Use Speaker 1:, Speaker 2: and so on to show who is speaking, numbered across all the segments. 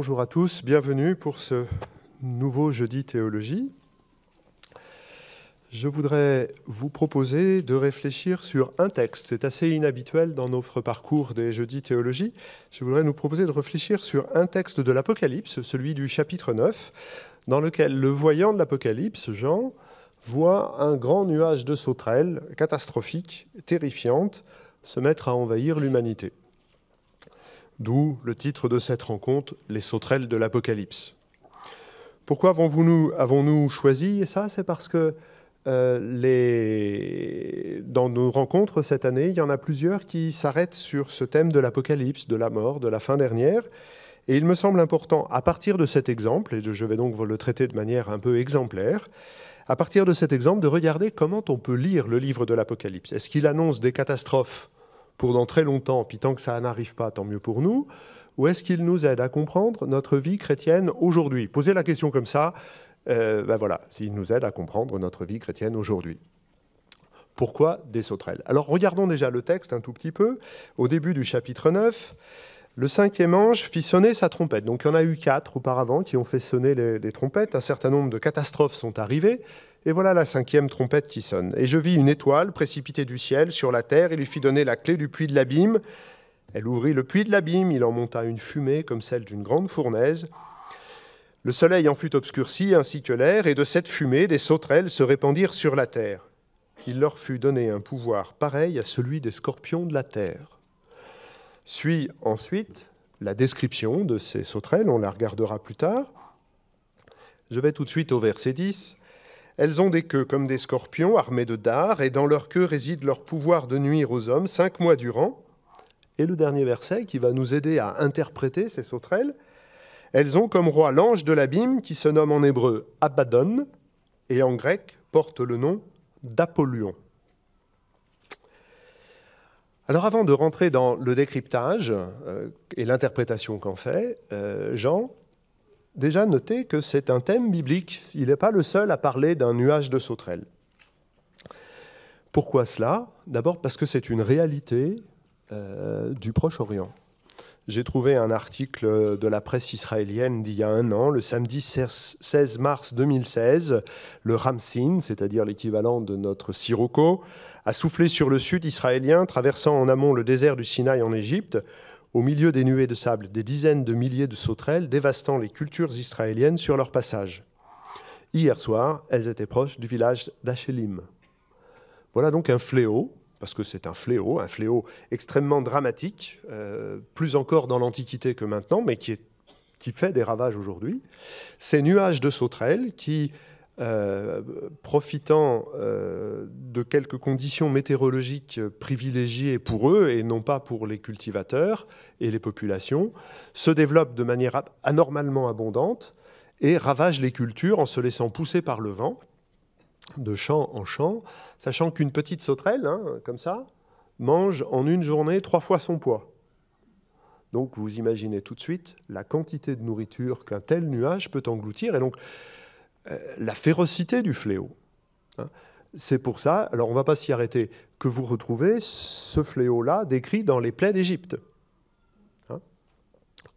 Speaker 1: Bonjour à tous, bienvenue pour ce nouveau jeudi théologie. Je voudrais vous proposer de réfléchir sur un texte. C'est assez inhabituel dans notre parcours des jeudis théologie. Je voudrais nous proposer de réfléchir sur un texte de l'Apocalypse, celui du chapitre 9, dans lequel le voyant de l'Apocalypse, Jean, voit un grand nuage de sauterelles catastrophique, terrifiante, se mettre à envahir l'humanité d'où le titre de cette rencontre, Les sauterelles de l'Apocalypse. Pourquoi avons-nous choisi ça C'est parce que euh, dans nos rencontres cette année, il y en a plusieurs qui s'arrêtent sur ce thème de l'Apocalypse, de la mort, de la fin dernière. Et il me semble important, à partir de cet exemple, et je vais donc le traiter de manière un peu exemplaire, à partir de cet exemple, de regarder comment on peut lire le livre de l'Apocalypse. Est-ce qu'il annonce des catastrophes pour dans très longtemps, puis tant que ça n'arrive pas, tant mieux pour nous, ou est-ce qu'il nous aide à comprendre notre vie chrétienne aujourd'hui Poser la question comme ça, euh, ben voilà, s'il nous aide à comprendre notre vie chrétienne aujourd'hui. Pourquoi des sauterelles Alors regardons déjà le texte un tout petit peu. Au début du chapitre 9, le cinquième ange fit sonner sa trompette. Donc il y en a eu quatre auparavant qui ont fait sonner les trompettes. Un certain nombre de catastrophes sont arrivées. Et voilà la cinquième trompette qui sonne. Et je vis une étoile précipitée du ciel sur la terre. Il lui fit donner la clé du puits de l'abîme. Elle ouvrit le puits de l'abîme. Il en monta une fumée comme celle d'une grande fournaise. Le soleil en fut obscurci ainsi que l'air, et de cette fumée des sauterelles se répandirent sur la terre. Il leur fut donné un pouvoir pareil à celui des scorpions de la terre. Suis ensuite la description de ces sauterelles, on la regardera plus tard. Je vais tout de suite au verset 10. Elles ont des queues comme des scorpions armés de dards, et dans leur queue réside leur pouvoir de nuire aux hommes cinq mois durant. Et le dernier verset qui va nous aider à interpréter ces sauterelles, elles ont comme roi l'ange de l'abîme qui se nomme en hébreu Abaddon et en grec porte le nom d'Apollion. Alors avant de rentrer dans le décryptage euh, et l'interprétation qu'en fait euh, Jean, déjà notez que c'est un thème biblique. Il n'est pas le seul à parler d'un nuage de sauterelles. Pourquoi cela D'abord parce que c'est une réalité euh, du Proche-Orient. J'ai trouvé un article de la presse israélienne d'il y a un an, le samedi 16 mars 2016. Le Ramsin, c'est-à-dire l'équivalent de notre Sirocco, a soufflé sur le sud israélien, traversant en amont le désert du Sinaï en Égypte au milieu des nuées de sable, des dizaines de milliers de sauterelles dévastant les cultures israéliennes sur leur passage. Hier soir, elles étaient proches du village d'Achelim. Voilà donc un fléau, parce que c'est un fléau, un fléau extrêmement dramatique, euh, plus encore dans l'Antiquité que maintenant, mais qui, qui fait des ravages aujourd'hui. Ces nuages de sauterelles qui euh, profitant euh, de quelques conditions météorologiques privilégiées pour eux et non pas pour les cultivateurs et les populations, se développent de manière anormalement abondante et ravagent les cultures en se laissant pousser par le vent de champ en champ, sachant qu'une petite sauterelle, hein, comme ça, mange en une journée trois fois son poids. Donc vous imaginez tout de suite la quantité de nourriture qu'un tel nuage peut engloutir. Et donc euh, la férocité du fléau. Hein. C'est pour ça, alors on ne va pas s'y arrêter, que vous retrouvez ce fléau-là décrit dans les plaies d'Égypte. Hein.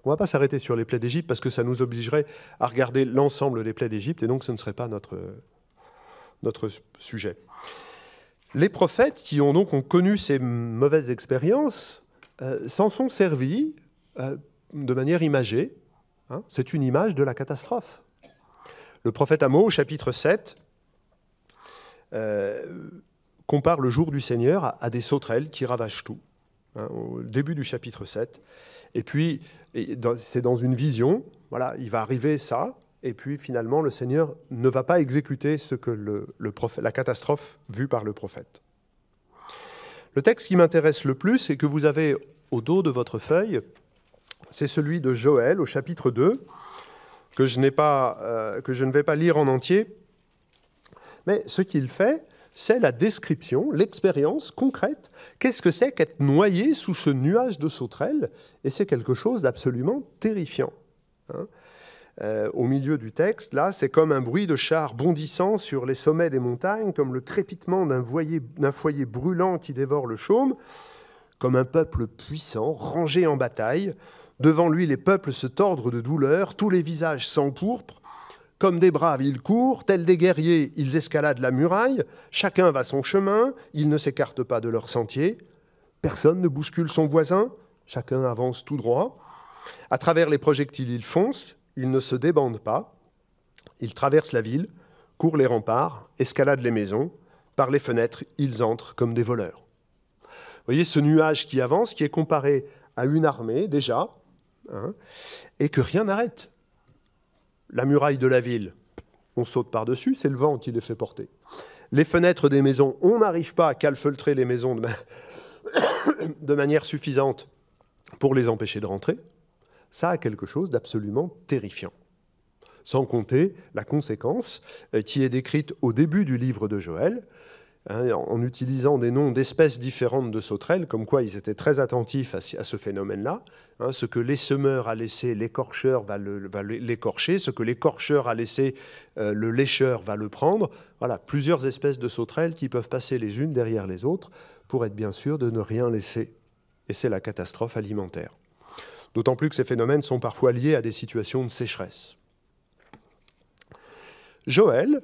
Speaker 1: On ne va pas s'arrêter sur les plaies d'Égypte parce que ça nous obligerait à regarder l'ensemble des plaies d'Égypte et donc ce ne serait pas notre, notre sujet. Les prophètes qui ont donc connu ces mauvaises expériences euh, s'en sont servis euh, de manière imagée. Hein. C'est une image de la catastrophe. Le prophète Amos, au chapitre 7, euh, compare le jour du Seigneur à, des sauterelles qui ravagent tout, hein, au début du chapitre 7. Et puis, c'est dans une vision, voilà, il va arriver ça, et puis finalement, le Seigneur ne va pas exécuter ce que la catastrophe vue par le prophète. Le texte qui m'intéresse le plus et que vous avez au dos de votre feuille, c'est celui de Joël au chapitre 2, euh, que je, ne vais pas lire en entier. Mais ce qu'il fait, c'est la description, l'expérience concrète. Qu'est-ce que c'est qu'être noyé sous ce nuage de sauterelles Et c'est quelque chose d'absolument terrifiant. Hein. Euh, au milieu du texte, là, c'est comme un bruit de char bondissant sur les sommets des montagnes, comme le crépitement d'un foyer brûlant qui dévore le chaume, comme un peuple puissant, rangé en bataille, Devant lui, les peuples se tordent de douleur, tous les visages s'empourpre. Comme des braves, ils courent, tels des guerriers, ils escaladent la muraille, chacun va son chemin, ils ne s'écartent pas de leur sentier, personne ne bouscule son voisin, chacun avance tout droit. À travers les projectiles, ils foncent, ils ne se débandent pas, ils traversent la ville, courent les remparts, escaladent les maisons, par les fenêtres, ils entrent comme des voleurs. voyez ce nuage qui avance, qui est comparé à une armée déjà, Hein, et que rien n'arrête. La muraille de la ville, on saute par-dessus, c'est le vent qui les fait porter. Les fenêtres des maisons, on n'arrive pas à calfeutrer les maisons de manière suffisante pour les empêcher de rentrer. Ça a quelque chose d'absolument terrifiant sans compter la conséquence euh, qui est décrite au début du livre de Joël, Hein, en utilisant des noms d'espèces différentes de sauterelles, comme quoi ils étaient très attentifs à, ce phénomène-là. Hein, ce que les semeurs a laissé, l'écorcheur va l'écorcher, ce que l'écorcheur a laissé, euh, le lécheur va le prendre. Voilà, plusieurs espèces de sauterelles qui peuvent passer les unes derrière les autres pour être bien sûr de ne rien laisser. Et c'est la catastrophe alimentaire. D'autant plus que ces phénomènes sont parfois liés à des situations de sécheresse. Joël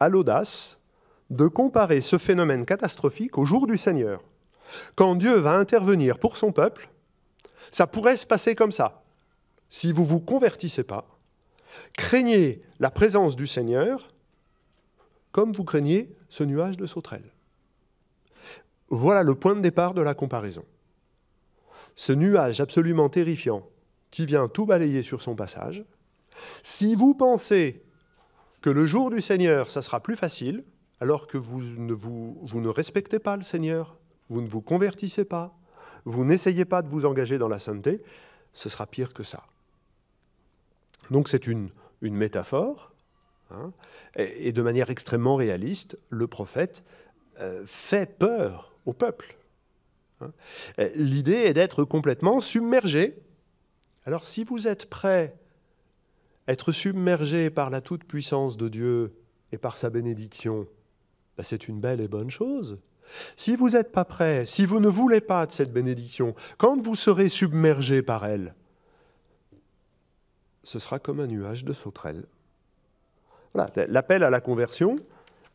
Speaker 1: a l'audace de comparer ce phénomène catastrophique au jour du Seigneur. Quand Dieu va intervenir pour son peuple, ça pourrait se passer comme ça. Si vous ne vous convertissez pas, craignez la présence du Seigneur comme vous craignez ce nuage de sauterelles. Voilà le point de départ de la comparaison. Ce nuage absolument terrifiant qui vient tout balayer sur son passage, si vous pensez que le jour du Seigneur, ça sera plus facile, alors que vous ne, respectez pas le Seigneur, vous ne vous convertissez pas, vous n'essayez pas de vous engager dans la sainteté, ce sera pire que ça. Donc c'est une, métaphore, hein, et, de manière extrêmement réaliste, le prophète euh, fait peur au peuple. Hein. L'idée est d'être complètement submergé. Alors si vous êtes prêt à être submergé par la toute-puissance de Dieu et par sa bénédiction, ben, c'est une belle et bonne chose. Si vous n'êtes pas prêt, si vous ne voulez pas de cette bénédiction, quand vous serez submergé par elle, ce sera comme un nuage de sauterelles. l'appel à la conversion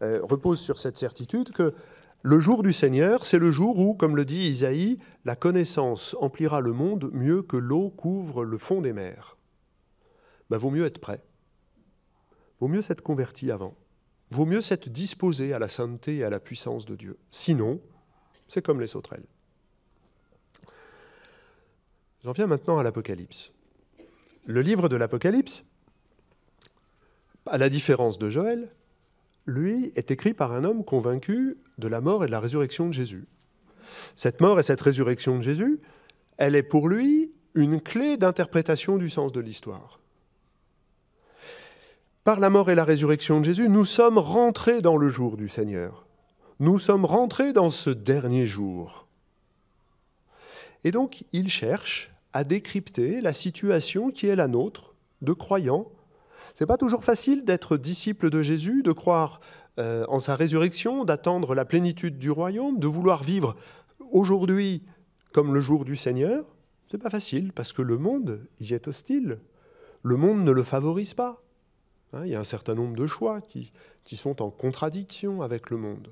Speaker 1: euh, repose sur cette certitude que le jour du Seigneur, c'est le jour où, comme le dit Isaïe, la connaissance emplira le monde mieux que l'eau couvre le fond des mers. Ben, vaut mieux être prêt. Vaut mieux s'être converti avant. Vaut mieux s'être disposé à la sainteté et à la puissance de Dieu. Sinon, c'est comme les sauterelles. J'en viens maintenant à l'Apocalypse. Le livre de l'Apocalypse, à la différence de Joël, lui est écrit par un homme convaincu de la mort et de la résurrection de Jésus. Cette mort et cette résurrection de Jésus, elle est pour lui une clé d'interprétation du sens de l'histoire. Par la mort et la résurrection de Jésus, nous sommes rentrés dans le jour du Seigneur. Nous sommes rentrés dans ce dernier jour. Et donc, il cherche à décrypter la situation qui est la nôtre de croyants. C'est pas toujours facile d'être disciple de Jésus, de croire euh, en sa résurrection, d'attendre la plénitude du royaume, de vouloir vivre aujourd'hui comme le jour du Seigneur. C'est pas facile parce que le monde y est hostile. Le monde ne le favorise pas. Hein, il y a un certain nombre de choix qui, sont en contradiction avec le monde.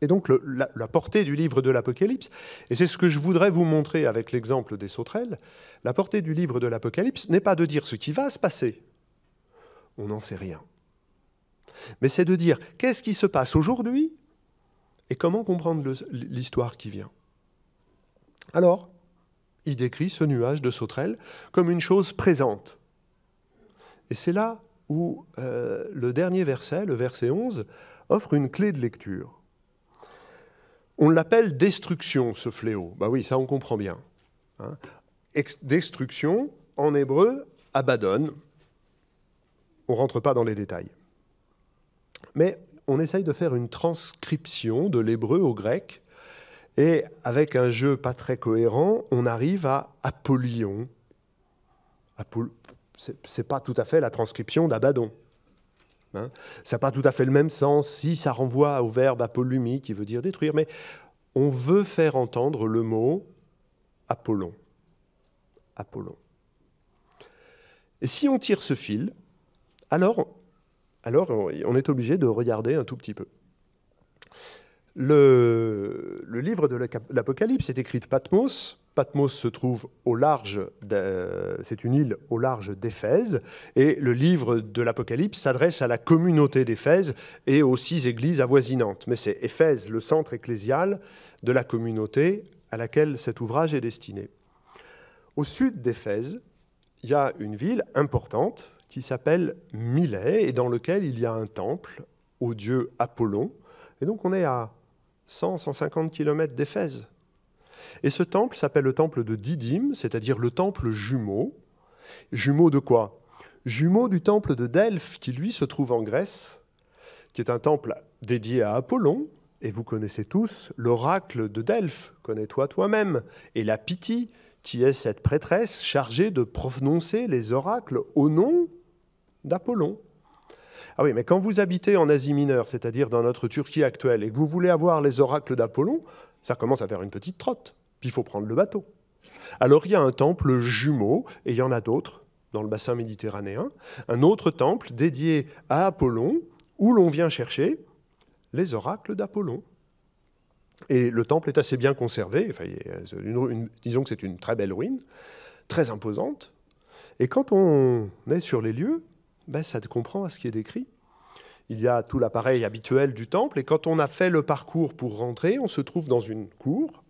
Speaker 1: Et donc la, portée du livre de l'Apocalypse, et c'est ce que je voudrais vous montrer avec l'exemple des sauterelles, la portée du livre de l'Apocalypse n'est pas de dire ce qui va se passer, on n'en sait rien, mais c'est de dire qu'est-ce qui se passe aujourd'hui et comment comprendre l'histoire qui vient. Alors, il décrit ce nuage de sauterelles comme une chose présente, et c'est là où euh, le dernier verset, le verset 11, offre une clé de lecture. On l'appelle destruction, ce fléau. Bah ben oui, ça on comprend bien. Hein. destruction, en hébreu, Abaddon. On ne rentre pas dans les détails. Mais on essaye de faire une transcription de l'hébreu au grec, et avec un jeu pas très cohérent, on arrive à Apollyon. Apollyon n'est pas tout à fait la transcription d'Abaddon. ça hein. n'a pas tout à fait le même sens si ça renvoie au verbe apollumie, qui veut dire détruire, mais on veut faire entendre le mot Apollon. Apollon. Et si on tire ce fil, alors, alors on est obligé de regarder un tout petit peu. Le, le livre de l'Apocalypse est écrit de Patmos, Patmos se trouve au large, c'est une île au large d'Éphèse, et le livre de l'Apocalypse s'adresse à la communauté d'Éphèse et aux six églises avoisinantes. Mais c'est Éphèse, le centre ecclésial de la communauté à laquelle cet ouvrage est destiné. Au sud d'Éphèse, il y a une ville importante qui s'appelle Milet et dans lequel il y a un temple au dieu Apollon. Et donc on est à 100-150 km d'Éphèse. Et ce temple s'appelle le temple de Didyme, c'est-à-dire le temple jumeau. Jumeau de quoi Jumeau du temple de Delphes, qui lui se trouve en Grèce, qui est un temple dédié à Apollon, et vous connaissez tous l'oracle de Delphes, connais-toi toi-même, et la Pythie, qui est cette prêtresse chargée de prononcer les oracles au nom d'Apollon. Ah oui, mais quand vous habitez en Asie mineure, c'est-à-dire dans notre Turquie actuelle, et que vous voulez avoir les oracles d'Apollon, ça commence à faire une petite trotte, puis il faut prendre le bateau. Alors il y a un temple jumeau, et il y en a d'autres dans le bassin méditerranéen, un autre temple dédié à Apollon, où l'on vient chercher les oracles d'Apollon. Et le temple est assez bien conservé, enfin, euh, disons que c'est une très belle ruine, très imposante. Et quand on est sur les lieux, ben, ça comprend à ce qui est décrit il y a tout l'appareil habituel du temple, et quand on a fait le parcours pour rentrer, on se trouve dans une cour,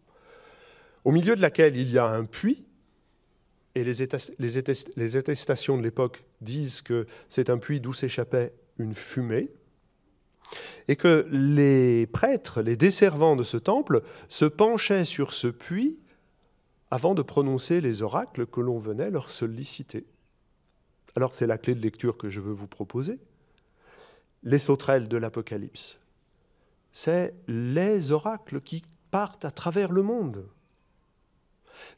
Speaker 1: au milieu de laquelle il y a un puits, et les, attestations de l'époque disent que c'est un puits d'où s'échappait une fumée, et que les prêtres, les desservants de ce temple, se penchaient sur ce puits avant de prononcer les oracles que l'on venait leur solliciter. Alors c'est la clé de lecture que je veux vous proposer les sauterelles de l'Apocalypse. C'est les oracles qui partent à travers le monde.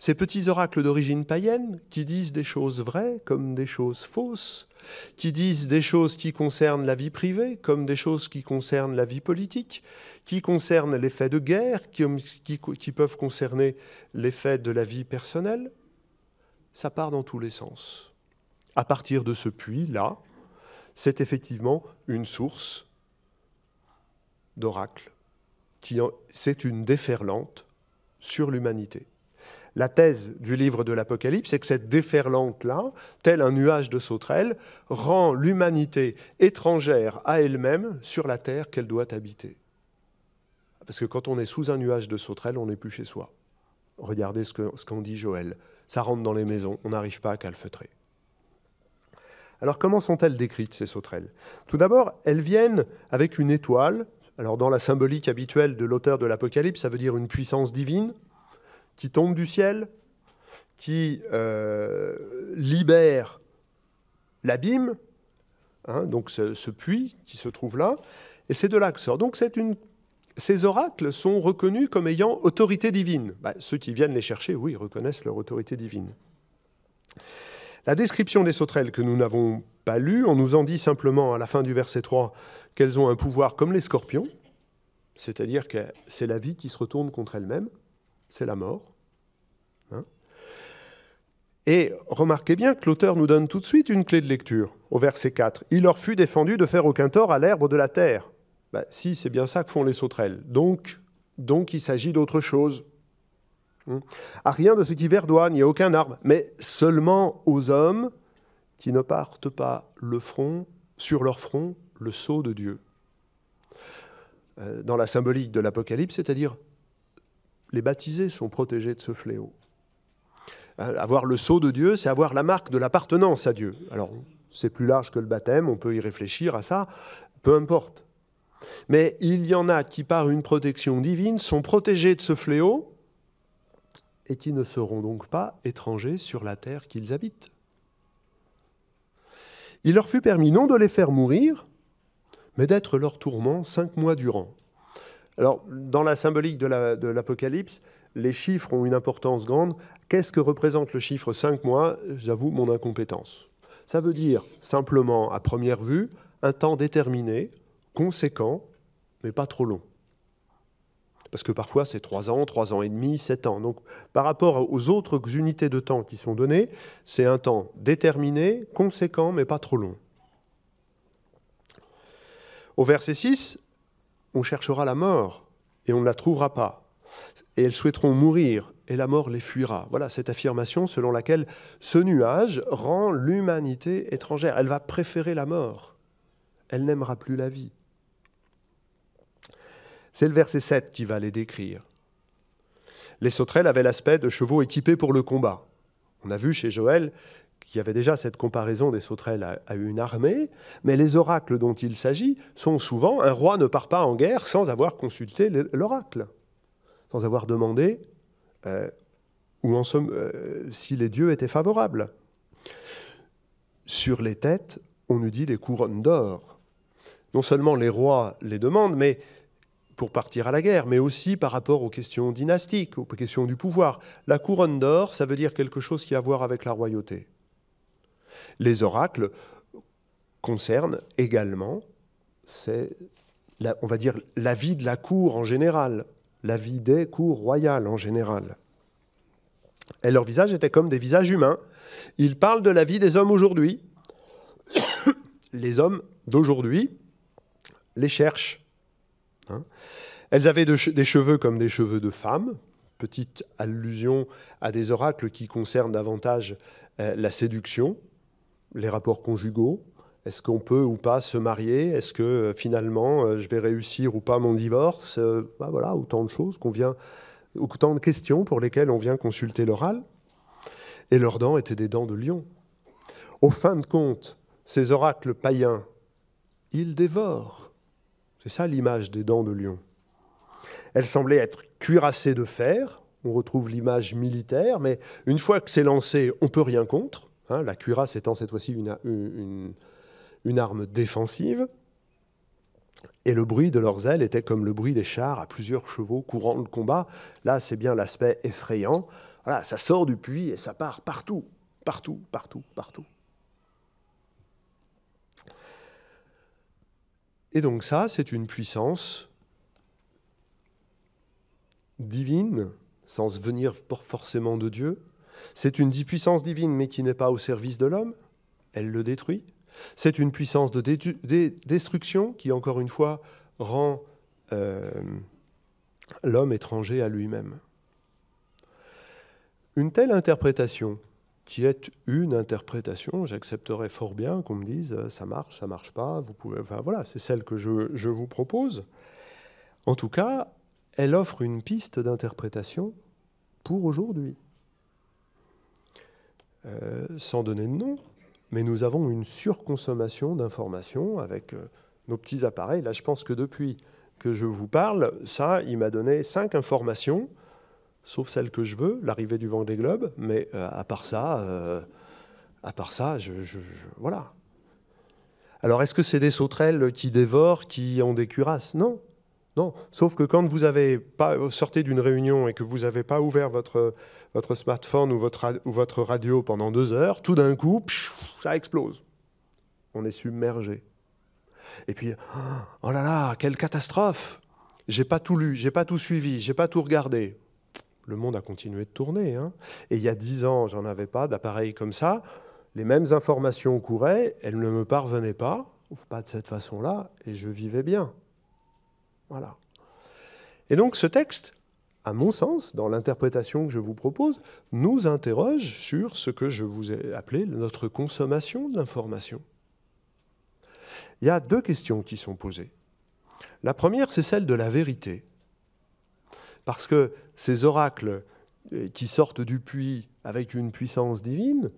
Speaker 1: Ces petits oracles d'origine païenne qui disent des choses vraies comme des choses fausses, qui disent des choses qui concernent la vie privée comme des choses qui concernent la vie politique, qui concernent les faits de guerre, qui, peuvent concerner les faits de la vie personnelle. Ça part dans tous les sens. À partir de ce puits-là, c'est effectivement une source d'oracle, c'est une déferlante sur l'humanité. La thèse du livre de l'Apocalypse, c'est que cette déferlante-là, tel un nuage de sauterelles, rend l'humanité étrangère à elle-même sur la terre qu'elle doit habiter. Parce que quand on est sous un nuage de sauterelles, on n'est plus chez soi. Regardez ce qu'en dit Joël. Ça rentre dans les maisons, on n'arrive pas à calfeutrer. Alors comment sont-elles décrites, ces sauterelles Tout d'abord, elles viennent avec une étoile. Alors dans la symbolique habituelle de l'auteur de l'Apocalypse, ça veut dire une puissance divine qui tombe du ciel, qui euh, libère l'abîme, hein, donc ce, puits qui se trouve là, et c'est de là que sort. Donc une ces oracles sont reconnus comme ayant autorité divine. Bah, ceux qui viennent les chercher, oui, reconnaissent leur autorité divine. La description des sauterelles que nous n'avons pas lue, on nous en dit simplement à la fin du verset 3 qu'elles ont un pouvoir comme les scorpions, c'est-à-dire que c'est la vie qui se retourne contre elle-même, c'est la mort. Hein. et remarquez bien que l'auteur nous donne tout de suite une clé de lecture au verset 4. Il leur fut défendu de faire aucun tort à l'herbe de la terre. Ben, si, c'est bien ça que font les sauterelles. Donc, donc il s'agit d'autre chose. À hmm. ah, rien de ce qui n'y a aucun arbre, mais seulement aux hommes qui ne partent pas le front, sur leur front, le sceau de Dieu. Euh, dans la symbolique de l'Apocalypse, c'est-à-dire les baptisés sont protégés de ce fléau. Euh, avoir le sceau de Dieu, c'est avoir la marque de l'appartenance à Dieu. Alors, c'est plus large que le baptême, on peut y réfléchir à ça, peu importe. Mais il y en a qui, par une protection divine, sont protégés de ce fléau, et qui ne seront donc pas étrangers sur la terre qu'ils habitent. Il leur fut permis non de les faire mourir, mais d'être leur tourment cinq mois durant. Alors, dans la symbolique de l'Apocalypse, les chiffres ont une importance grande. Qu'est-ce que représente le chiffre cinq mois J'avoue mon incompétence. Ça veut dire, simplement, à première vue, un temps déterminé, conséquent, mais pas trop long parce que parfois c'est trois ans, trois ans et demi, sept ans. Donc par rapport aux autres unités de temps qui sont données, c'est un temps déterminé, conséquent, mais pas trop long. Au verset 6, on cherchera la mort et on ne la trouvera pas. Et elles souhaiteront mourir et la mort les fuira. Voilà cette affirmation selon laquelle ce nuage rend l'humanité étrangère. Elle va préférer la mort. Elle n'aimera plus la vie. C'est le verset 7 qui va les décrire. Les sauterelles avaient l'aspect de chevaux équipés pour le combat. On a vu chez Joël qu'il y avait déjà cette comparaison des sauterelles à une armée, mais les oracles dont il s'agit sont souvent un roi ne part pas en guerre sans avoir consulté l'oracle, sans avoir demandé euh, en somme, euh, si les dieux étaient favorables. Sur les têtes, on nous dit les couronnes d'or. Non seulement les rois les demandent, mais pour partir à la guerre, mais aussi par rapport aux questions dynastiques, aux questions du pouvoir. La couronne d'or, ça veut dire quelque chose qui a à voir avec la royauté. Les oracles concernent également, c'est, on va dire, la vie de la cour en général, la vie des cours royales en général. Et leurs visages étaient comme des visages humains. Ils parlent de la vie des hommes aujourd'hui. les hommes d'aujourd'hui les cherchent Hein. Elles avaient des cheveux comme des cheveux de femmes, petite allusion à des oracles qui concernent davantage euh, la séduction, les rapports conjugaux. Est-ce qu'on peut ou pas se marier Est-ce que euh, finalement euh, je vais réussir ou pas mon divorce bah Voilà, autant de choses qu'on vient, autant de questions pour lesquelles on vient consulter l'oral. Et leurs dents étaient des dents de lion. Au fin de compte, ces oracles païens, ils dévorent c'est ça l'image des dents de lion. Elles semblaient être cuirassées de fer, on retrouve l'image militaire, mais une fois que c'est lancé, on peut rien contre, hein, la cuirasse étant cette fois-ci une, arme défensive. Et le bruit de leurs ailes était comme le bruit des chars à plusieurs chevaux courant le combat. Là, c'est bien l'aspect effrayant. Voilà, ça sort du puits et ça part partout, partout, partout, partout. Et donc ça, c'est une puissance divine, sans venir forcément de Dieu. C'est une puissance divine, mais qui n'est pas au service de l'homme. Elle le détruit. C'est une puissance de destruction qui, encore une fois, rend euh, l'homme étranger à lui-même. Une telle interprétation qui est une interprétation. J'accepterais fort bien qu'on me dise euh, ça marche, ça marche pas, vous pouvez. voilà, c'est celle que je, vous propose. En tout cas, elle offre une piste d'interprétation pour aujourd'hui. Euh, sans donner de nom, mais nous avons une surconsommation d'informations avec euh, nos petits appareils. Là, je pense que depuis que je vous parle, ça, il m'a donné cinq informations sauf celle que je veux, l'arrivée du vent des globes, mais euh, à part ça, euh, à part ça, je, voilà. Alors est-ce que c'est des sauterelles qui dévorent, qui ont des cuirasses Non, non. Sauf que quand vous avez pas sortez d'une réunion et que vous n'avez pas ouvert votre, votre smartphone ou votre, radio pendant deux heures, tout d'un coup, ça explose. On est submergé. Et puis, oh là là, quelle catastrophe J'ai pas tout lu, j'ai pas tout suivi, j'ai pas tout regardé le monde a continué de tourner. Hein. Et il y a dix ans, j'en avais pas d'appareil comme ça. Les mêmes informations couraient, elles ne me parvenaient pas, ou pas de cette façon-là, et je vivais bien. Voilà. Et donc ce texte, à mon sens, dans l'interprétation que je vous propose, nous interroge sur ce que je vous ai appelé notre consommation de l'information. Il y a deux questions qui sont posées. La première, c'est celle de la vérité parce que ces oracles euh, qui sortent du puits avec une puissance divine,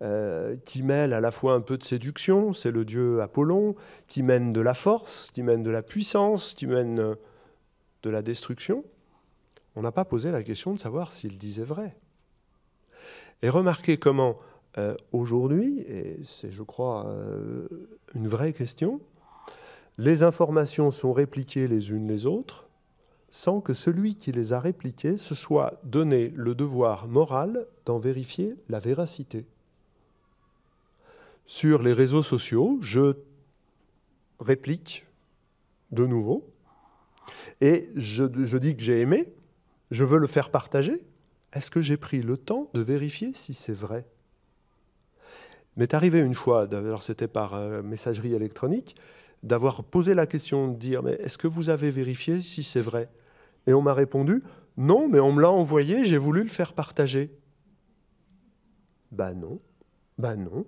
Speaker 1: euh, qui mêlent à la fois un peu de séduction, c'est le dieu Apollon, qui mène de la force, qui mène de la puissance, qui mène euh, de la destruction, on n'a pas posé la question de savoir s'il disait vrai. Et remarquez comment aujourd'hui, et c'est je crois une vraie question, les informations sont répliquées les unes les autres, sans que celui qui les a répliqués se soit donné le devoir moral d'en vérifier la véracité. Sur les réseaux sociaux, je réplique de nouveau et je, dis que j'ai aimé, je veux le faire partager. Est-ce que j'ai pris le temps de vérifier si c'est vrai M'est arrivé une fois, d'ailleurs c'était par euh, messagerie électronique, d'avoir posé la question, de dire mais est-ce que vous avez vérifié si c'est vrai Et on m'a répondu non, mais on me l'a envoyé, j'ai voulu le faire partager. Bah non, bah non.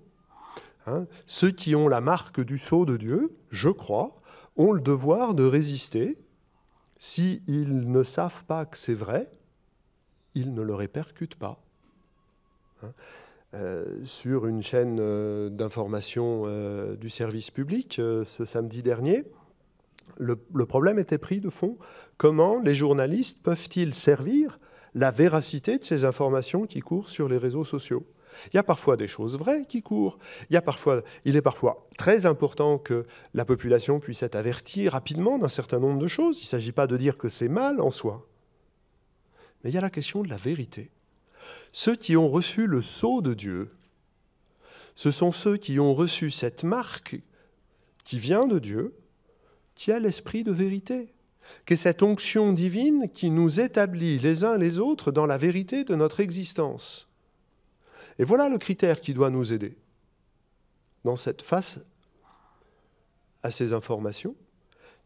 Speaker 1: Hein, ceux qui ont la marque du sceau de Dieu, je crois, ont le devoir de résister. S'ils ils ne savent pas que c'est vrai, ils ne le répercutent pas. Hein euh, sur une chaîne euh, d'information euh, du service public ce samedi dernier. Le, problème était pris de fond. Comment les journalistes peuvent-ils servir la véracité de ces informations qui courent sur les réseaux sociaux il y a parfois des choses vraies qui courent. Il, parfois, il est parfois très important que la population puisse être avertie rapidement d'un certain nombre de choses. Il ne s'agit pas de dire que c'est mal en soi. Mais il y a la question de la vérité. Ceux qui ont reçu le sceau de Dieu, ce sont ceux qui ont reçu cette marque qui vient de Dieu, qui a l'esprit de vérité, qui est cette onction divine qui nous établit les uns les autres dans la vérité de notre existence. Et voilà le critère qui doit nous aider dans cette face à ces informations,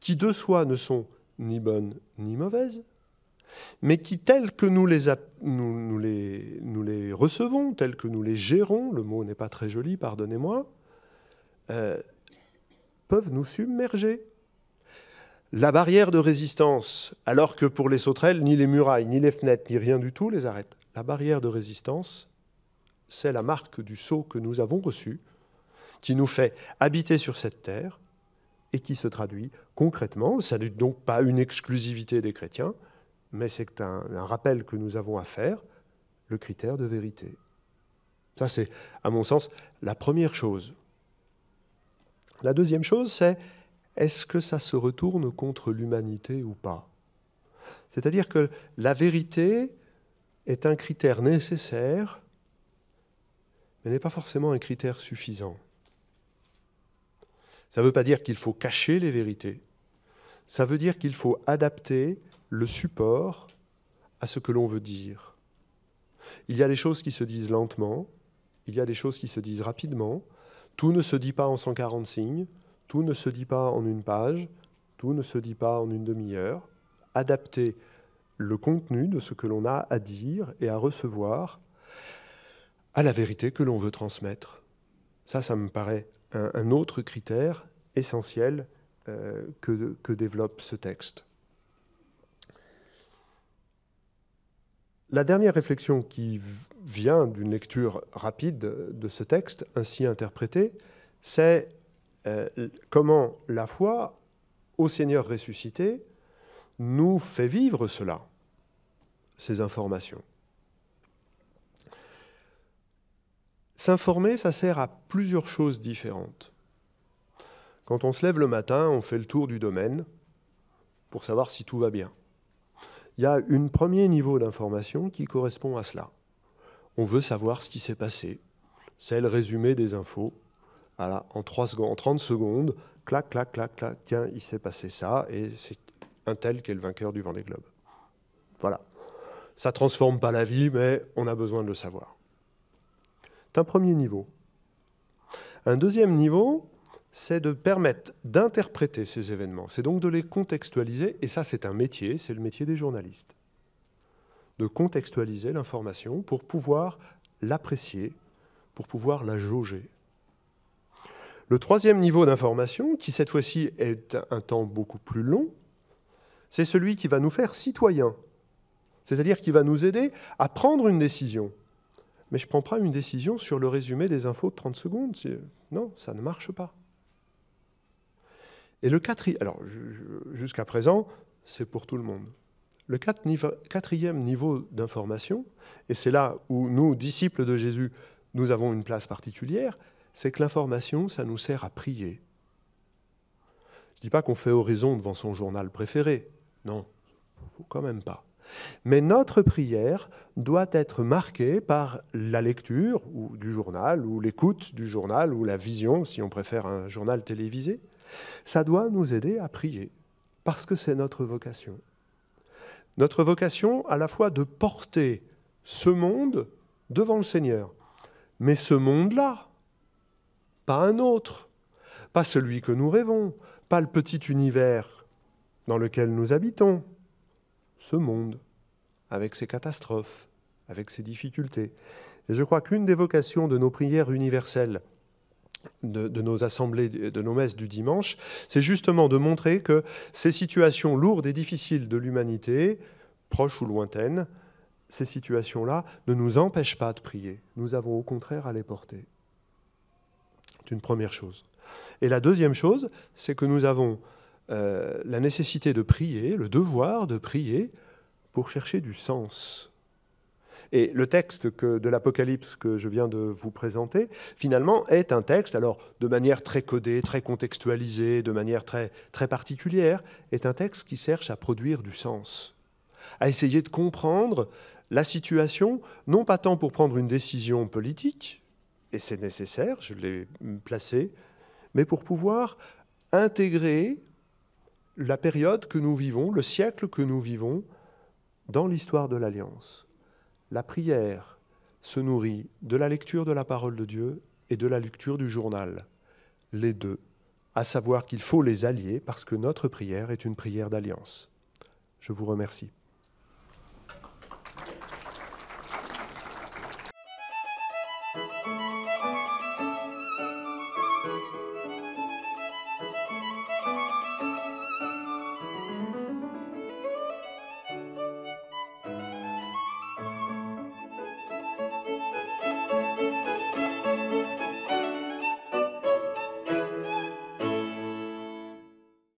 Speaker 1: qui de soi ne sont ni bonnes ni mauvaises, mais qui, tels que nous les, recevons, tels que nous les gérons, le mot n'est pas très joli, pardonnez-moi, euh, peuvent nous submerger. La barrière de résistance, alors que pour les sauterelles, ni les murailles, ni les fenêtres, ni rien du tout les arrêtent, La barrière de résistance, c'est la marque du sceau que nous avons reçu, qui nous fait habiter sur cette terre et qui se traduit concrètement, ça n'est donc pas une exclusivité des chrétiens, mais c'est un, rappel que nous avons à faire, le critère de vérité. Ça, c'est, à mon sens, la première chose. La deuxième chose, c'est est-ce que ça se retourne contre l'humanité ou pas C'est-à-dire que la vérité est un critère nécessaire, mais n'est pas forcément un critère suffisant. Ça ne veut pas dire qu'il faut cacher les vérités. Ça veut dire qu'il faut adapter le support à ce que l'on veut dire. Il y a des choses qui se disent lentement, il y a des choses qui se disent rapidement, tout ne se dit pas en 140 signes, tout ne se dit pas en une page, tout ne se dit pas en une demi-heure. Adapter le contenu de ce que l'on a à dire et à recevoir à la vérité que l'on veut transmettre. Ça, ça me paraît un, autre critère essentiel euh, que développe ce texte. La dernière réflexion qui vient d'une lecture rapide de ce texte, ainsi interprété, c'est euh, comment la foi au Seigneur ressuscité nous fait vivre cela, ces informations. S'informer, ça sert à plusieurs choses différentes. Quand on se lève le matin, on fait le tour du domaine pour savoir si tout va bien il y a un premier niveau d'information qui correspond à cela. On veut savoir ce qui s'est passé. C'est le résumé des infos. Voilà, en, 3 secondes, en 30 secondes, clac, clac, clac, clac, tiens, il s'est passé ça, et c'est un tel qui est le vainqueur du Vendée Globe. Voilà. Ça ne transforme pas la vie, mais on a besoin de le savoir. C'est un premier niveau. Un deuxième niveau, c'est de permettre d'interpréter ces événements, c'est donc de les contextualiser, et ça c'est un métier, c'est le métier des journalistes, de contextualiser l'information pour pouvoir l'apprécier, pour pouvoir la jauger. Le troisième niveau d'information, qui cette fois-ci est un temps beaucoup plus long, c'est celui qui va nous faire citoyens, c'est-à-dire qui va nous aider à prendre une décision. Mais je ne prends pas une décision sur le résumé des infos de 30 secondes, non, ça ne marche pas. Et le quatrième, alors jusqu'à présent, c'est pour tout le monde. Le quatrième niveau d'information, et c'est là où nous, disciples de Jésus, nous avons une place particulière, c'est que l'information, ça nous sert à prier. Je ne dis pas qu'on fait horizon devant son journal préféré, non, faut quand même pas. Mais notre prière doit être marquée par la lecture ou du journal, ou l'écoute du journal, ou la vision, si on préfère un journal télévisé, ça doit nous aider à prier, parce que c'est notre vocation. Notre vocation à la fois de porter ce monde devant le Seigneur, mais ce monde-là, pas un autre, pas celui que nous rêvons, pas le petit univers dans lequel nous habitons, ce monde, avec ses catastrophes, avec ses difficultés. Et je crois qu'une des vocations de nos prières universelles, de, nos assemblées, de nos messes du dimanche, c'est justement de montrer que ces situations lourdes et difficiles de l'humanité, proches ou lointaines, ces situations-là ne nous empêchent pas de prier. Nous avons au contraire à les porter. C'est une première chose. Et la deuxième chose, c'est que nous avons euh, la nécessité de prier, le devoir de prier pour chercher du sens et le texte de l'Apocalypse que je viens de vous présenter, finalement, est un texte, alors de manière très codée, très contextualisée, de manière très, très particulière, est un texte qui cherche à produire du sens, à essayer de comprendre la situation, non pas tant pour prendre une décision politique, et c'est nécessaire, je l'ai placé, mais pour pouvoir intégrer la période que nous vivons, le siècle que nous vivons, dans l'histoire de l'Alliance. La prière se nourrit de la lecture de la parole de Dieu et de la lecture du journal. Les deux, à savoir qu'il faut les allier parce que notre prière est une prière d'alliance. Je vous remercie.